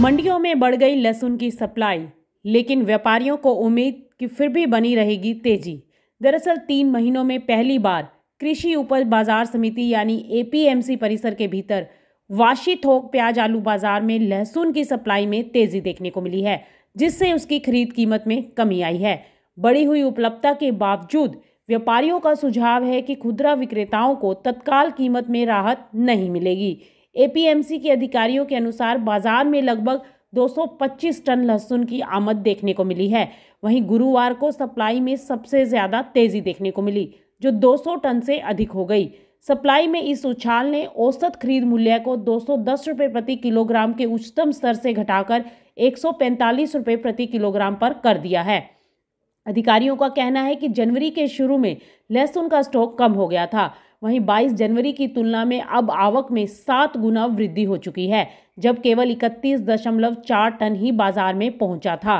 मंडियों में बढ़ गई लहसुन की सप्लाई लेकिन व्यापारियों को उम्मीद कि फिर भी बनी रहेगी तेजी दरअसल तीन महीनों में पहली बार कृषि उपज बाजार समिति यानी एपीएमसी परिसर के भीतर वाशी थोक प्याज आलू बाजार में लहसुन की सप्लाई में तेजी देखने को मिली है जिससे उसकी खरीद कीमत में कमी आई है बढ़ी हुई उपलब्धता के बावजूद व्यापारियों का सुझाव है कि खुदरा विक्रेताओं को तत्काल कीमत में राहत नहीं मिलेगी एपीएमसी के अधिकारियों के अनुसार बाजार में लगभग 225 टन लहसुन की आमद देखने को मिली है वहीं गुरुवार को सप्लाई में सबसे ज़्यादा तेज़ी देखने को मिली जो 200 टन से अधिक हो गई सप्लाई में इस उछाल ने औसत खरीद मूल्य को 210 सौ प्रति किलोग्राम के उच्चतम स्तर से घटाकर 145 सौ प्रति किलोग्राम पर कर दिया है अधिकारियों का कहना है कि जनवरी के शुरू में लहसुन का स्टॉक कम हो गया था वहीं 22 जनवरी की तुलना में अब आवक में सात गुना वृद्धि हो चुकी है जब केवल इकतीस दशमलव चार टन ही बाजार में पहुंचा था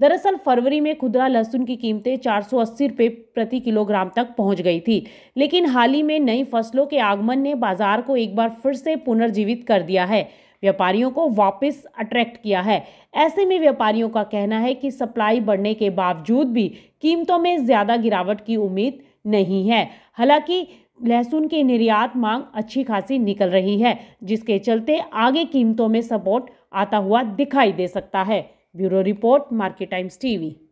दरअसल फरवरी में खुदरा लहसुन की कीमतें 480 रुपये प्रति किलोग्राम तक पहुंच गई थी लेकिन हाल ही में नई फसलों के आगमन ने बाजार को एक बार फिर से पुनर्जीवित कर दिया है व्यापारियों को वापस अट्रैक्ट किया है ऐसे में व्यापारियों का कहना है कि सप्लाई बढ़ने के बावजूद भी कीमतों में ज़्यादा गिरावट की उम्मीद नहीं है हालांकि लहसुन की निर्यात मांग अच्छी खासी निकल रही है जिसके चलते आगे कीमतों में सपोर्ट आता हुआ दिखाई दे सकता है bureau report Market Times TV